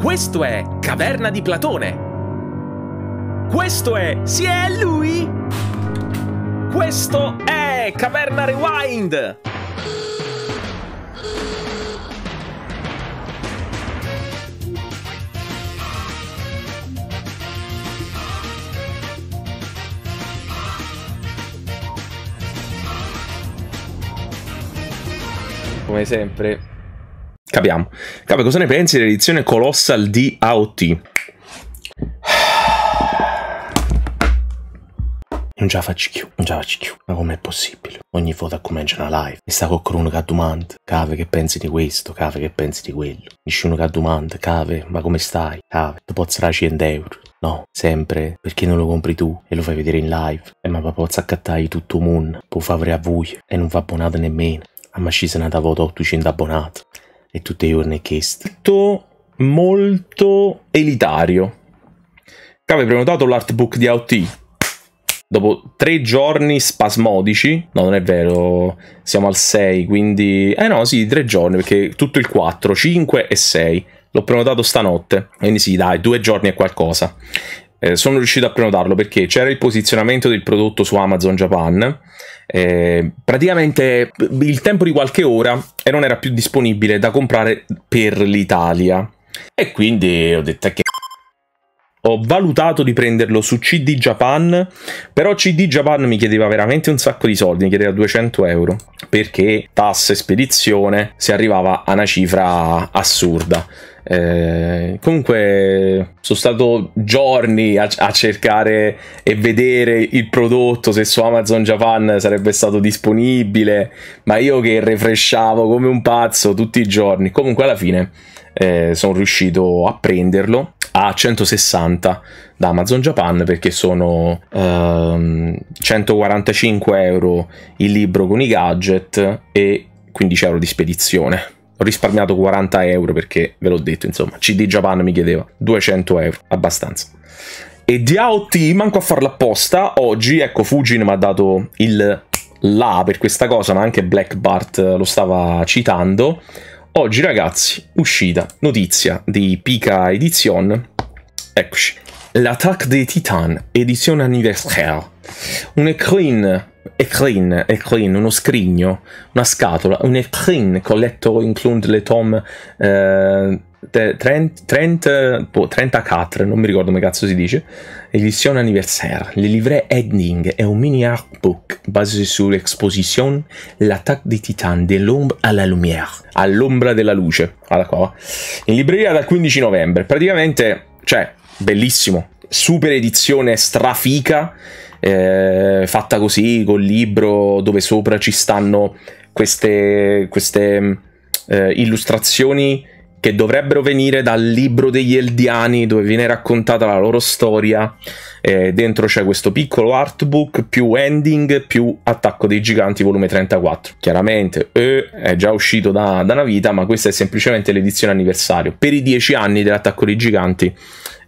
Questo è Caverna di Platone. Questo è... Sì, è lui! Questo è Caverna Rewind! Come sempre Capiamo. Capo, cosa ne pensi dell'edizione Colossal di AOT? Non ce la faccio più, non ce la faccio più. Ma com'è possibile? Ogni volta comincia una live e sta con qualcuno che domanda, cave che pensi di questo, cave che pensi di quello. Nessuno che domanda, cave, ma come stai? Cave, ti pozzerà 100 euro. No, sempre perché non lo compri tu e lo fai vedere in live. E eh, ma pozza accattare tutto il mondo, può fare a voi e non fa abbonato nemmeno. A ma ci se ne ha andato 800 abbonati e tutte urne chest. Tutto molto elitario. Cave prenotato l'artbook di AOT. Dopo tre giorni spasmodici, no non è vero, siamo al 6, quindi... Eh no, sì, tre giorni, perché tutto il 4, 5 e 6. L'ho prenotato stanotte, quindi sì, dai, due giorni e qualcosa. Eh, sono riuscito a prenotarlo perché c'era il posizionamento del prodotto su Amazon Japan, eh, praticamente il tempo di qualche ora e non era più disponibile da comprare per l'Italia. E quindi ho detto eh, che ho valutato di prenderlo su CD Japan, però CD Japan mi chiedeva veramente un sacco di soldi, mi chiedeva 200 euro, perché tasse, spedizione, si arrivava a una cifra assurda. Eh, comunque sono stato giorni a, a, cercare e vedere il prodotto se su Amazon Japan sarebbe stato disponibile, ma io che refreshavo come un pazzo tutti i giorni. Comunque alla fine eh, sono riuscito a prenderlo a 160 da Amazon Japan perché sono ehm, 145 euro il libro con i gadget e 15 euro di spedizione ho risparmiato 40 euro perché ve l'ho detto, insomma, CD Japan mi chiedeva 200 euro, abbastanza. E di AOT, manco a farla apposta, oggi, ecco, Fujin mi ha dato il là per questa cosa, ma anche Black Bart lo stava citando. Oggi, ragazzi, uscita, notizia di Pika Edition. Eccoci. L'attack dei Titan, edizione anniversaria. Un ecran Ecrin, Ecrin, uno scrigno, una scatola, un Ecrin colletto include le tom eh, 30, boh, non mi ricordo come cazzo si dice, edizione anniversaire, le livret ending è un mini artbook basato sull'exposition L'attacco di Titan de l'ombre à la lumière, all'ombra della luce, alla qua, in libreria dal 15 novembre, praticamente, cioè, bellissimo, super edizione strafica, eh, fatta così col libro dove sopra ci stanno queste, queste eh, illustrazioni che dovrebbero venire dal libro degli Eldiani dove viene raccontata la loro storia. Eh, dentro c'è questo piccolo artbook più ending più Attacco dei Giganti volume 34. Chiaramente eh, è già uscito da, da una vita, ma questa è semplicemente l'edizione anniversario per i dieci anni dell'Attacco dei Giganti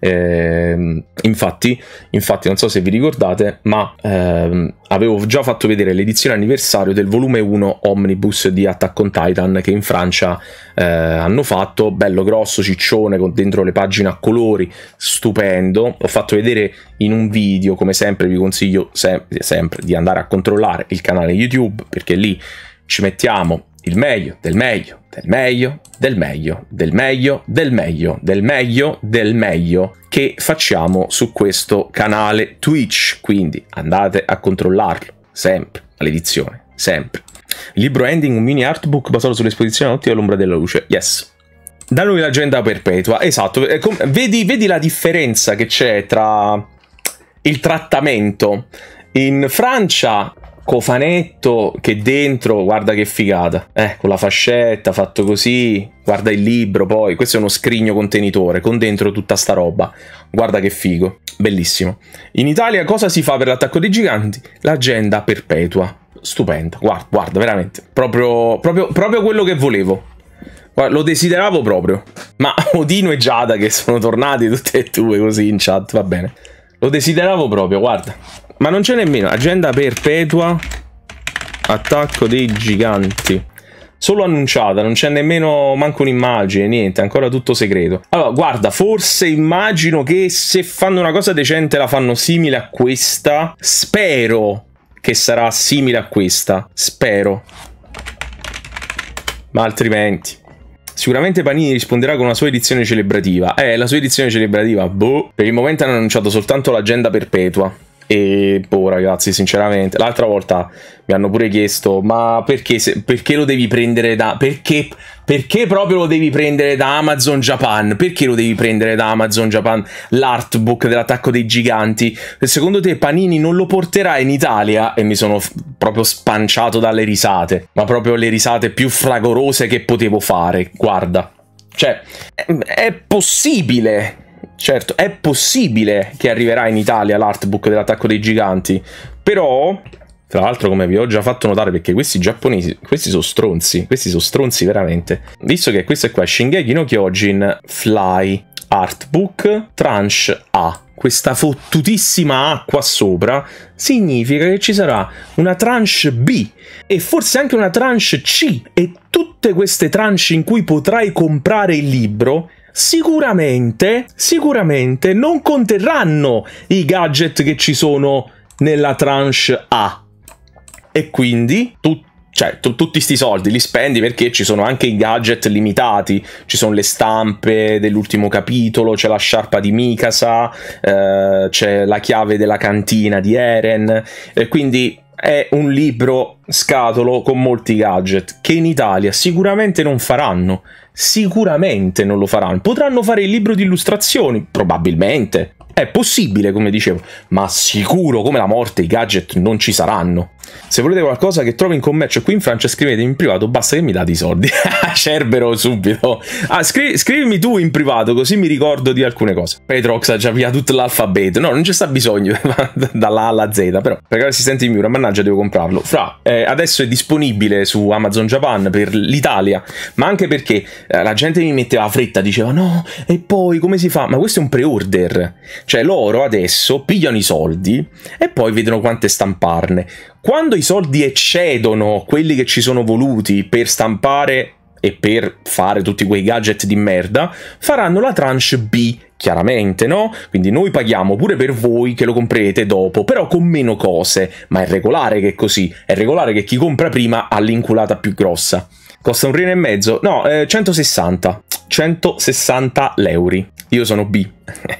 eh, infatti, infatti, non so se vi ricordate, ma ehm, avevo già fatto vedere l'edizione anniversario del volume 1 Omnibus di Attack on Titan che in Francia eh, hanno fatto, bello grosso, ciccione, con dentro le pagine a colori, stupendo. Ho fatto vedere in un video, come sempre vi consiglio se- sempre di andare a controllare il canale YouTube perché lì ci mettiamo il meglio, del meglio, del meglio, del meglio, del meglio, del meglio, del meglio, del meglio che facciamo su questo canale Twitch, quindi andate a controllarlo, sempre, maledizione, sempre. Il libro Ending, un mini artbook basato sull'esposizione ottica all'ombra della luce, yes. Da lui l'agenda perpetua, esatto, eh, vedi, vedi la differenza che c'è tra il trattamento. In Francia cofanetto che dentro, guarda che figata, eh, con la fascetta, fatto così, guarda il libro poi, questo è uno scrigno contenitore con dentro tutta sta roba, guarda che figo, bellissimo. In Italia cosa si fa per l'attacco dei giganti? L'agenda perpetua, stupenda, guarda, guarda veramente, proprio, proprio, proprio quello che volevo. Lo desideravo proprio. Ma Odino e Giada che sono tornati tutti e due così in chat, va bene. Lo desideravo proprio, guarda. Ma non c'è nemmeno agenda perpetua. Attacco dei giganti. Solo annunciata, non c'è nemmeno manco un'immagine, niente, ancora tutto segreto. Allora, guarda, forse immagino che se fanno una cosa decente la fanno simile a questa. Spero che sarà simile a questa. Spero. Ma altrimenti. Sicuramente Panini risponderà con la sua edizione celebrativa. Eh, la sua edizione celebrativa, boh. Per il momento hanno annunciato soltanto l'agenda perpetua. E boh, ragazzi, sinceramente, l'altra volta mi hanno pure chiesto: ma perché, se, perché lo devi prendere da. Perché, perché proprio lo devi prendere da Amazon Japan? Perché lo devi prendere da Amazon Japan l'artbook dell'attacco dei giganti? Secondo te Panini non lo porterà in Italia? E mi sono proprio spanciato dalle risate, ma proprio le risate più fragorose che potevo fare. Guarda, cioè, è, è possibile Certo, è possibile che arriverà in Italia l'artbook dell'attacco dei giganti, però, tra l'altro come vi ho già fatto notare, perché questi giapponesi, questi sono stronzi, questi sono stronzi veramente, visto che questo è qua, Shingeki no Kyojin Fly Artbook Tranche A, questa fottutissima A qua sopra, significa che ci sarà una tranche B e forse anche una tranche C e tutte queste tranche in cui potrai comprare il libro sicuramente, sicuramente non conterranno i gadget che ci sono nella tranche A. E quindi tutti cioè tu, tutti questi soldi li spendi perché ci sono anche i gadget limitati, ci sono le stampe dell'ultimo capitolo, c'è la sciarpa di Mikasa, eh, c'è la chiave della cantina di Eren, e quindi è un libro scatolo con molti gadget che in Italia sicuramente non faranno Sicuramente non lo faranno. Potranno fare il libro di illustrazioni? Probabilmente. È possibile, come dicevo, ma sicuro come la morte i gadget non ci saranno. Se volete qualcosa che trovo in commercio qui in Francia, scrivetemi in privato, basta che mi date i soldi. Cerbero subito. Ah, scri scrivimi tu in privato, così mi ricordo di alcune cose. Petrox ha già via tutto l'alfabeto. No, non c'è sta bisogno dalla A alla Z, però. Per l'assistente di Miura, mannaggia, devo comprarlo. Fra, eh, adesso è disponibile su Amazon Japan per l'Italia, ma anche perché eh, la gente mi metteva fretta, diceva no, e poi come si fa? Ma questo è un pre-order. Cioè loro adesso pigliano i soldi e poi vedono quante stamparne. Quando i soldi eccedono quelli che ci sono voluti per stampare e per fare tutti quei gadget di merda, faranno la tranche B, chiaramente, no? Quindi noi paghiamo pure per voi che lo comprerete dopo, però con meno cose, ma è regolare che è così, è regolare che chi compra prima ha l'inculata più grossa. Costa un reno e mezzo? No, eh, 160. 160 leuri. Io sono B.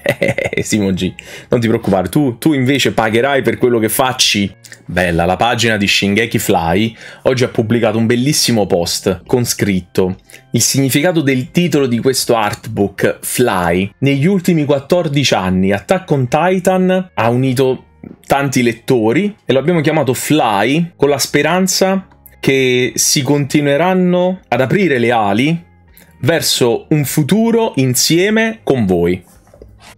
Simo G, non ti preoccupare, tu, tu, invece pagherai per quello che facci. Bella, la pagina di Shingeki Fly oggi ha pubblicato un bellissimo post con scritto Il significato del titolo di questo artbook, Fly, negli ultimi 14 anni Attack on Titan ha unito tanti lettori e lo abbiamo chiamato Fly con la speranza che si continueranno ad aprire le ali verso un futuro insieme con voi.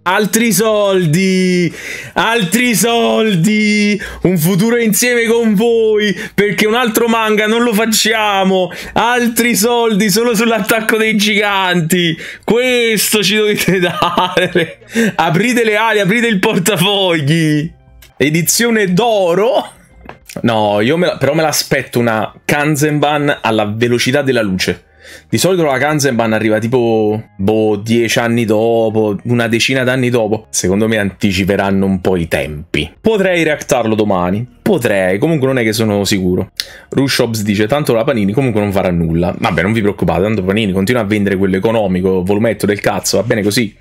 Altri soldi! Altri soldi! Un futuro insieme con voi! Perché un altro manga non lo facciamo! Altri soldi solo sull'attacco dei giganti! Questo ci dovete dare! Aprite le ali, aprite il portafogli! Edizione d'oro! No, io me la, però me l'aspetto una Kanzenban alla velocità della luce. Di solito la Kanzenban arriva tipo boh, dieci anni dopo, una decina d'anni dopo. Secondo me anticiperanno un po' i tempi. Potrei reactarlo domani. Potrei, comunque non è che sono sicuro. Rushobs dice: Tanto la Panini comunque non farà nulla. Vabbè, non vi preoccupate, tanto Panini continua a vendere quello economico, volumetto del cazzo, va bene così.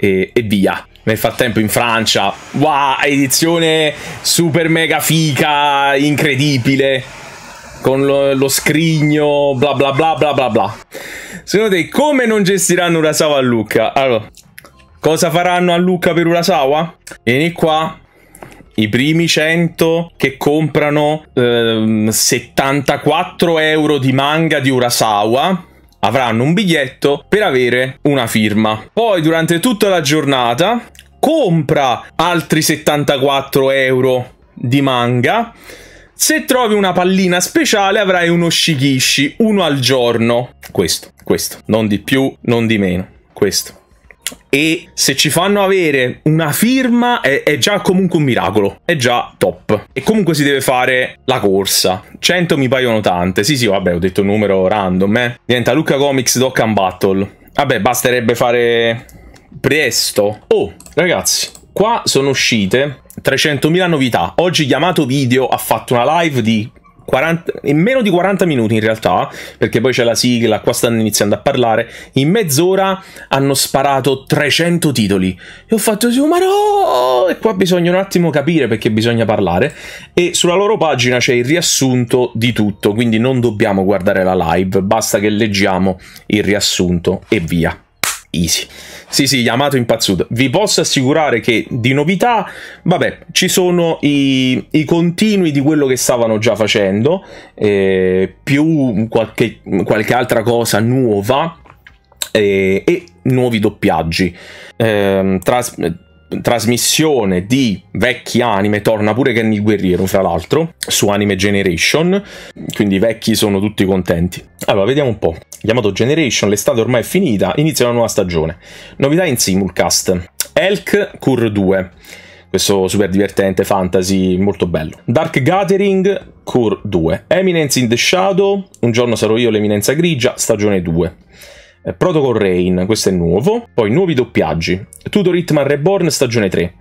E, e via. Nel frattempo in Francia, wow, edizione super mega fica, incredibile con lo, lo scrigno, bla bla bla bla bla bla. Secondo te come non gestiranno Urasawa a Lucca? Allora, cosa faranno a Lucca per Urasawa? Vieni qua, i primi 100 che comprano ehm, 74 euro di manga di Urasawa avranno un biglietto per avere una firma. Poi durante tutta la giornata compra altri 74 euro di manga se trovi una pallina speciale avrai uno shikishi, uno al giorno. Questo, questo, non di più, non di meno. Questo. E se ci fanno avere una firma è, è, già comunque un miracolo, è già top. E comunque si deve fare la corsa. 100 mi paiono tante. Sì, sì, vabbè, ho detto un numero random, eh. Diventa Luca Comics Dock and Battle. Vabbè, basterebbe fare presto. Oh, ragazzi, Qua sono uscite 300.000 novità. Oggi Yamato video ha fatto una live di 40, in meno di 40 minuti in realtà, perché poi c'è la sigla, qua stanno iniziando a parlare, in mezz'ora hanno sparato 300 titoli. E ho fatto su, ma no! E qua bisogna un attimo capire perché bisogna parlare. E sulla loro pagina c'è il riassunto di tutto, quindi non dobbiamo guardare la live, basta che leggiamo il riassunto e via easy. Sì, sì, Yamato impazzuto. Vi posso assicurare che di novità, vabbè, ci sono i, i continui di quello che stavano già facendo, eh, più qualche, qualche, altra cosa nuova eh, e nuovi doppiaggi. Eh, tra, trasmissione di vecchi anime, torna pure Kenny il Guerriero, fra l'altro, su Anime Generation, quindi i vecchi sono tutti contenti. Allora, vediamo un po'. Yamato Generation, l'estate ormai è finita, inizia una nuova stagione. Novità in simulcast. Elk Cur 2 questo super divertente fantasy molto bello. Dark Gathering, Cur 2. Eminence in the Shadow, Un giorno sarò io l'eminenza grigia, stagione 2. Eh, Protocol Rain, questo è nuovo. Poi nuovi doppiaggi. Tutor Hitman Reborn stagione 3.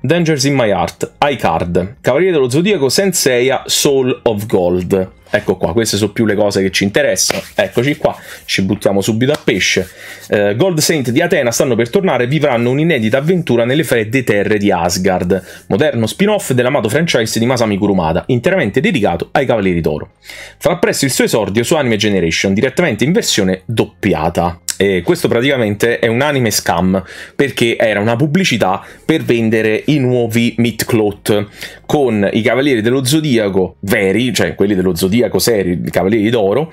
Dangers in My Heart, iCard, Cavaliere dello Zodiaco, Senseiya, Soul of Gold. Ecco qua, queste sono più le cose che ci interessano. Eccoci qua, ci buttiamo subito a pesce. Eh, Gold Saint di Atena stanno per tornare e vivranno un'inedita avventura nelle fredde terre di Asgard, moderno spin-off dell'amato franchise di Masami Kurumada, interamente dedicato ai Cavalieri d'Oro. Farà presto il suo esordio su Anime Generation, direttamente in versione doppiata eh, questo praticamente è un anime scam perché era una pubblicità per vendere i nuovi Meat Cloth con i Cavalieri dello Zodiaco veri, cioè quelli dello Zodiaco seri, i Cavalieri d'Oro,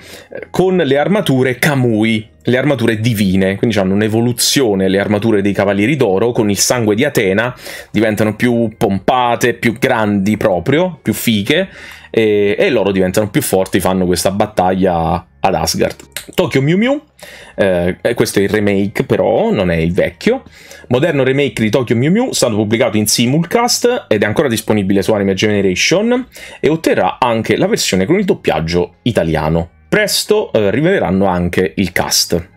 con le armature Kamui, le armature divine, quindi hanno un'evoluzione le armature dei Cavalieri d'Oro con il sangue di Atena, diventano più pompate, più grandi proprio, più fiche e, e loro diventano più forti, fanno questa battaglia ad Asgard. Tokyo Mew Mew, eh, questo è il remake però, non è il vecchio. Moderno remake di Tokyo Mew Mew, stato pubblicato in simulcast ed è ancora disponibile su Anime Generation e otterrà anche la versione con il doppiaggio italiano. Presto eh, riveleranno anche il cast.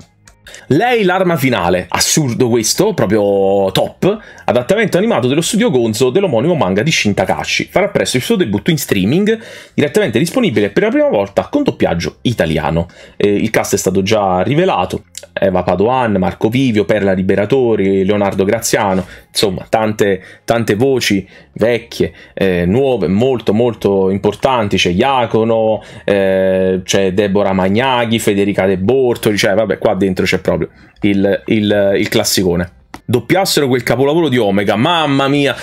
Lei l'arma finale, assurdo questo, proprio top, adattamento animato dello studio Gonzo dell'omonimo manga di Shin Takashi, farà presto il suo debutto in streaming, direttamente disponibile per la prima volta con doppiaggio italiano. Eh, il cast è stato già rivelato, Eva Padoan, Marco Vivio, Perla Liberatori, Leonardo Graziano, insomma tante, tante voci vecchie, eh, nuove, molto molto importanti, c'è Iacono, eh, c'è Deborah Magnaghi, Federica De Bortoli, cioè vabbè qua dentro c'è proprio proprio il, il, il classicone doppiassero quel capolavoro di Omega. Mamma mia,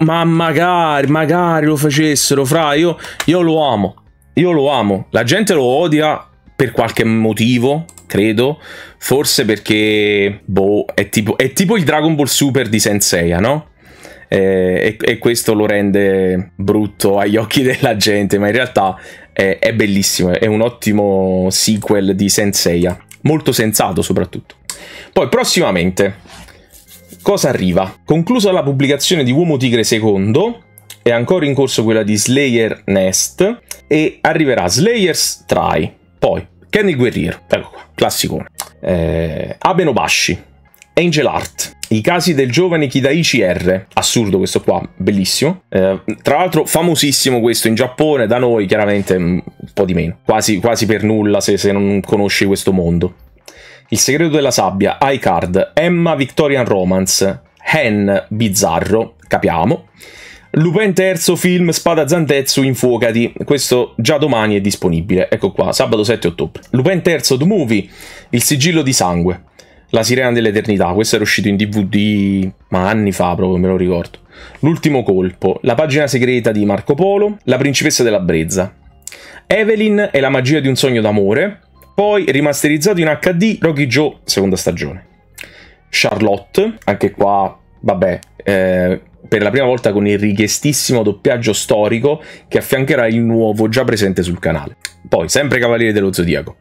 ma magari, magari lo facessero, fra. Io, io lo amo, io lo amo. La gente lo odia per qualche motivo, credo. Forse perché, boh, è tipo, è tipo il Dragon Ball Super di Senseiya, no? Eh, e, e, questo lo rende brutto agli occhi della gente, ma in realtà è, è bellissimo, è un ottimo sequel di Senseiya molto sensato soprattutto. Poi prossimamente, cosa arriva? Conclusa la pubblicazione di Uomo Tigre II, è ancora in corso quella di Slayer Nest e arriverà Slayer's Try, poi Kenny Guerriero, ecco qua, classicone, eh, Abenobashi, Angel Art, i casi del giovane Kidaichi R. Assurdo questo qua, bellissimo. Eh, tra l'altro famosissimo questo in Giappone, da noi chiaramente mm, un po' di meno. Quasi, quasi per nulla se, se non conosci questo mondo. Il segreto della sabbia, iCard, Emma Victorian Romance, Hen Bizzarro, capiamo. Lupin terzo film Spada Zantetsu infuocati, questo già domani è disponibile, ecco qua, sabato 7 ottobre. Lupin terzo The Movie, Il sigillo di sangue. La sirena dell'eternità, questo era uscito in DVD ma anni fa proprio, me lo ricordo. L'ultimo colpo, la pagina segreta di Marco Polo, la principessa della Brezza. Evelyn e la magia di un sogno d'amore, poi rimasterizzato in HD Rocky Joe, seconda stagione. Charlotte, anche qua, vabbè, eh, per la prima volta con il richiestissimo doppiaggio storico che affiancherà il nuovo già presente sul canale. Poi, sempre Cavaliere dello Zodiaco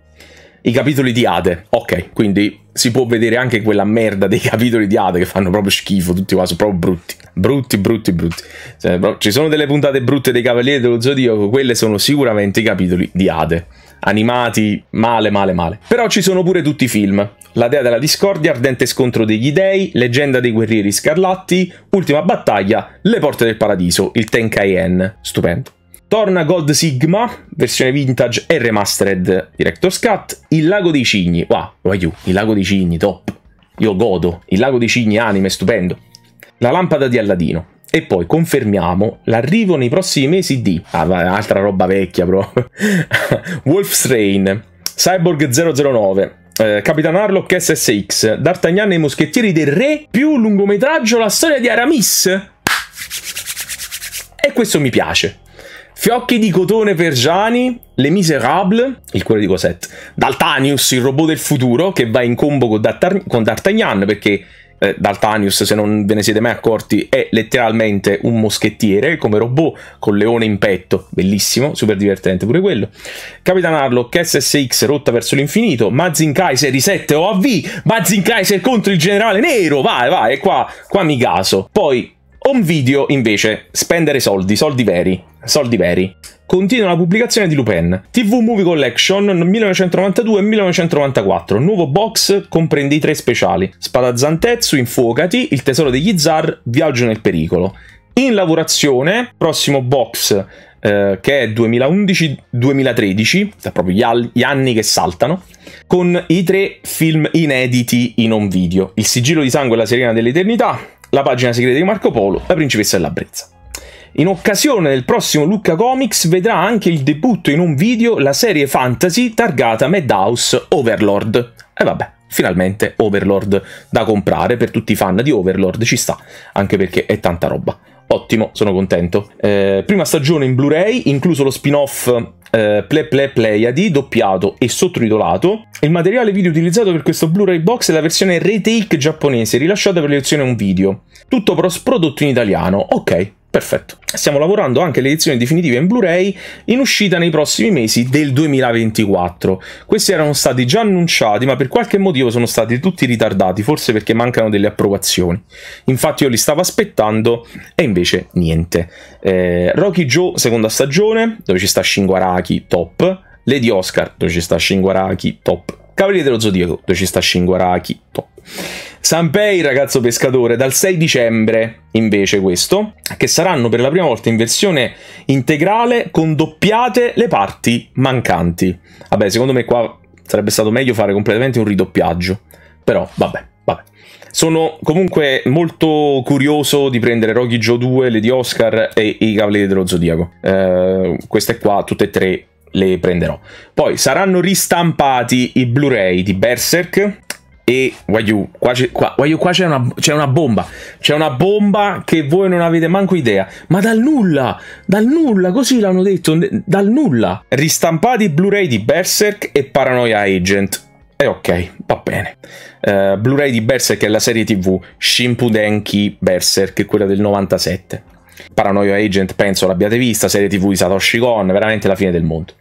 i capitoli di Ade. Ok, quindi si può vedere anche quella merda dei capitoli di Ade che fanno proprio schifo, tutti qua, sono proprio brutti. Brutti, brutti, brutti. Cioè, ci sono delle puntate brutte dei Cavalieri dello Zodiaco, quelle sono sicuramente i capitoli di Ade. Animati male, male, male. Però ci sono pure tutti i film. La Dea della Discordia, Ardente Scontro degli Dei, Leggenda dei Guerrieri Scarlatti, Ultima Battaglia, Le Porte del Paradiso, il Tenkaien. Stupendo. Torna Gold Sigma, versione vintage e remastered Director's Cut, Il lago dei cigni, wow, wow, Il lago dei cigni, top, io godo, Il lago dei cigni, anime, stupendo, La lampada di Aladino. e poi confermiamo l'arrivo nei prossimi mesi di, ah, va, altra roba vecchia proprio, Wolf's Rain, Cyborg 009, eh, Capitan Harlock SSX, D'Artagnan e i moschettieri del re, più lungometraggio la storia di Aramis. E questo mi piace. Fiocchi di cotone per Gianni, Le Miserable, il cuore di Cosette, Daltanius, il robot del futuro, che va in combo con, Dartar- con D'Artagnan, perché eh, Daltanius, se non ve ne siete mai accorti, è letteralmente un moschettiere come robot con leone in petto, bellissimo, super divertente pure quello. Capitan Harlock, SSX rotta verso l'infinito, Mazin Kaiser risette OAV, Mazin Kaiser contro il generale nero, vai vai, e qua, qua mi caso. Poi Home Video invece, spendere soldi, soldi veri, soldi veri. Continua la pubblicazione di Lupin. TV Movie Collection 1992-1994, nuovo box comprende i tre speciali. Spada Zantetsu, Infuocati, Il tesoro degli zar, Viaggio nel pericolo. In lavorazione, prossimo box eh, che è 2011-2013, sono cioè proprio gli anni che saltano, con i tre film inediti in home video. Il sigillo di sangue e la serena dell'eternità, la pagina segreta di Marco Polo, La principessa della brezza. In occasione del prossimo Lucca Comics vedrà anche il debutto in un video la serie fantasy targata Madhouse Overlord. E vabbè, finalmente Overlord da comprare per tutti i fan di Overlord, ci sta, anche perché è tanta roba. Ottimo, sono contento. Eh, prima stagione in Blu-ray, incluso lo spin-off eh, Play Play Pleiadi doppiato e sottotitolato. Il materiale video utilizzato per questo Blu-ray box è la versione retake giapponese rilasciata per lezioni un video. Tutto prodotto in italiano. Ok, Perfetto. Stiamo lavorando anche alle edizioni definitive in Blu-ray in uscita nei prossimi mesi del 2024. Questi erano stati già annunciati, ma per qualche motivo sono stati tutti ritardati, forse perché mancano delle approvazioni. Infatti io li stavo aspettando e invece niente. Eh, Rocky Joe, seconda stagione, dove ci sta Shinguaraki, top. Lady Oscar, dove ci sta Shinguaraki, top. Cavalieri dello Zodiaco, dove ci sta Shinguaraki, top. Sanpei, ragazzo pescatore, dal 6 dicembre invece questo, che saranno per la prima volta in versione integrale con doppiate le parti mancanti. Vabbè, secondo me qua sarebbe stato meglio fare completamente un ridoppiaggio, però vabbè. Vabbè. Sono comunque molto curioso di prendere Rocky Joe 2, Lady Oscar e i Cavalieri dello Zodiaco. Eh, queste qua, tutte e tre, le prenderò. Poi saranno ristampati i Blu-ray di Berserk, e Wayu, qua, c'è, qua, Waiu, qua c'è, una, c'è una bomba, c'è una bomba che voi non avete manco idea, ma dal nulla, dal nulla, così l'hanno detto, dal nulla. Ristampati Blu-ray di Berserk e Paranoia Agent. E ok, va bene. Uh, Blu-ray di Berserk è la serie tv Shimpudenki Berserk, quella del 97. Paranoia Agent penso l'abbiate vista, serie tv di Satoshi Kon, veramente la fine del mondo.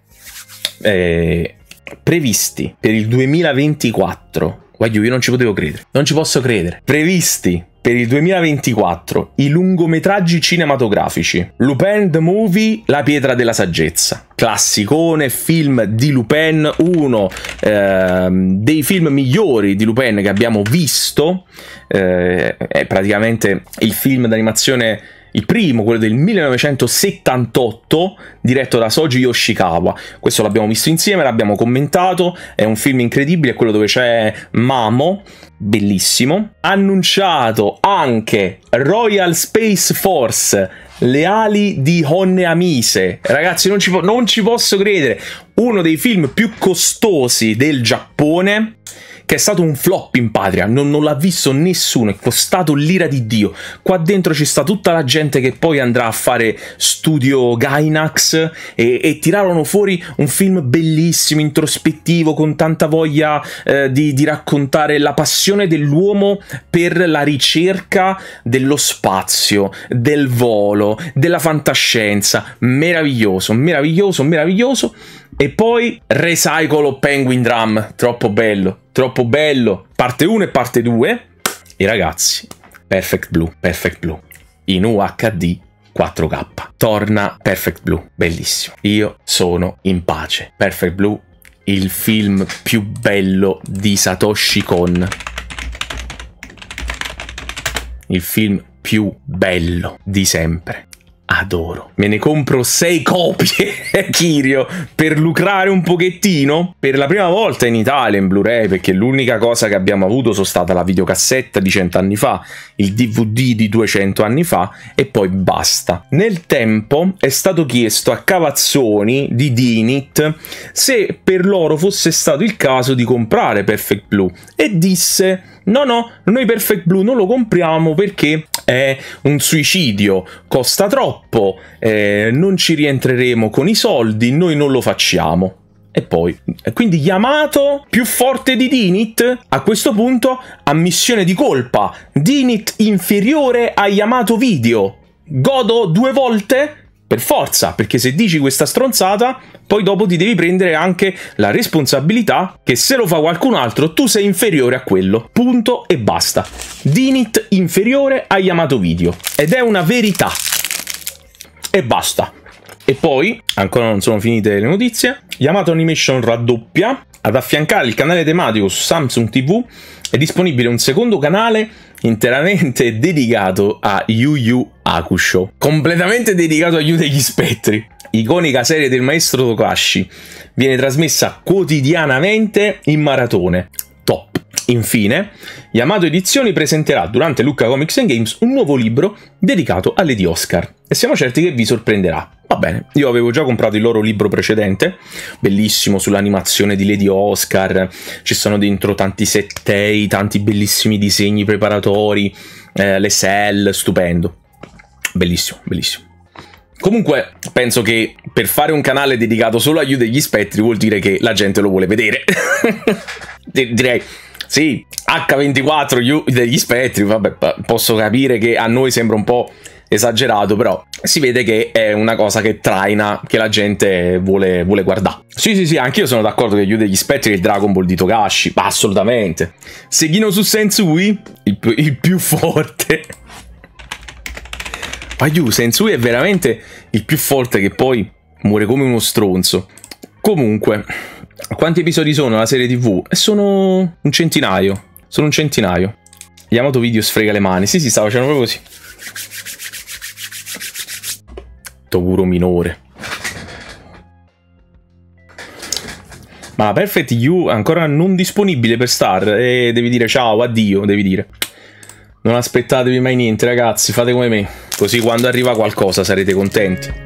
Eh, previsti per il 2024 Guagliù, io non ci potevo credere. Non ci posso credere. Previsti per il 2024 i lungometraggi cinematografici. Lupin the Movie, La pietra della saggezza. Classicone, film di Lupin, uno eh, dei film migliori di Lupin che abbiamo visto. Eh, è praticamente il film d'animazione il primo, quello del 1978, diretto da Soji Yoshikawa. Questo l'abbiamo visto insieme, l'abbiamo commentato, è un film incredibile, è quello dove c'è Mamo, bellissimo. Annunciato anche Royal Space Force, le ali di Honne Amise. Ragazzi, non ci, non ci posso credere. Uno dei film più costosi del Giappone che è stato un flop in patria, non, non l'ha visto nessuno, è costato l'ira di Dio. Qua dentro ci sta tutta la gente che poi andrà a fare studio Gainax e, e tirarono fuori un film bellissimo, introspettivo, con tanta voglia eh, di, di raccontare la passione dell'uomo per la ricerca dello spazio, del volo, della fantascienza. Meraviglioso, meraviglioso, meraviglioso. E poi Recycle Penguin Drum, troppo bello, troppo bello. Parte 1 e parte 2. E ragazzi, Perfect Blue, Perfect Blue, in UHD 4K. Torna Perfect Blue, bellissimo. Io sono in pace. Perfect Blue, il film più bello di Satoshi Kon. Il film più bello di sempre adoro. Me ne compro sei copie Kirio per lucrare un pochettino. Per la prima volta in Italia in Blu-ray, perché l'unica cosa che abbiamo avuto sono stata la videocassetta di 100 anni fa, il DVD di 200 anni fa e poi basta. Nel tempo è stato chiesto a Cavazzoni di Dinit se per loro fosse stato il caso di comprare Perfect Blue e disse no no, noi Perfect Blue non lo compriamo perché è un suicidio, costa troppo, eh, non ci rientreremo con i soldi, noi non lo facciamo. E poi, quindi Yamato più forte di Dinit, a questo punto ammissione di colpa, Dinit inferiore a Yamato Video, godo due volte? Per forza, perché se dici questa stronzata, poi dopo ti devi prendere anche la responsabilità che se lo fa qualcun altro tu sei inferiore a quello. Punto e basta. Dinit inferiore a Yamato Video. Ed è una verità. E basta. E poi, ancora non sono finite le notizie, Yamato Animation raddoppia ad affiancare il canale tematico su Samsung TV è disponibile un secondo canale interamente dedicato a Yu Yu Hakusho, completamente dedicato a Yu degli Spettri. Iconica serie del maestro Tokashi, viene trasmessa quotidianamente in maratone. Top. Infine, Yamato Edizioni presenterà durante Lucca Comics and Games un nuovo libro dedicato a Lady Oscar e siamo certi che vi sorprenderà. Va bene, io avevo già comprato il loro libro precedente, bellissimo sull'animazione di Lady Oscar, ci sono dentro tanti settei, tanti bellissimi disegni preparatori, eh, le cell, stupendo. Bellissimo, bellissimo. Comunque, penso che per fare un canale dedicato solo agli U degli spettri vuol dire che la gente lo vuole vedere. Direi sì, H24 degli spettri, vabbè, posso capire che a noi sembra un po' esagerato, però si vede che è una cosa che traina, che la gente vuole, vuole guardare. Sì, sì, sì, anch'io sono d'accordo che gli degli spettri è il Dragon Ball di Togashi, assolutamente. Seghino su Sensui, il, il più forte. Ma Yu, Sensui è veramente il più forte che poi muore come uno stronzo. Comunque... Quanti episodi sono la serie TV? Eh, sono un centinaio. Sono un centinaio. Yamato Video sfrega le mani. Sì, sì, stavo facendo proprio così. Toguro minore. Ma la Perfect You è ancora non disponibile per Star. E devi dire ciao, addio, devi dire. Non aspettatevi mai niente, ragazzi, fate come me. Così quando arriva qualcosa sarete contenti.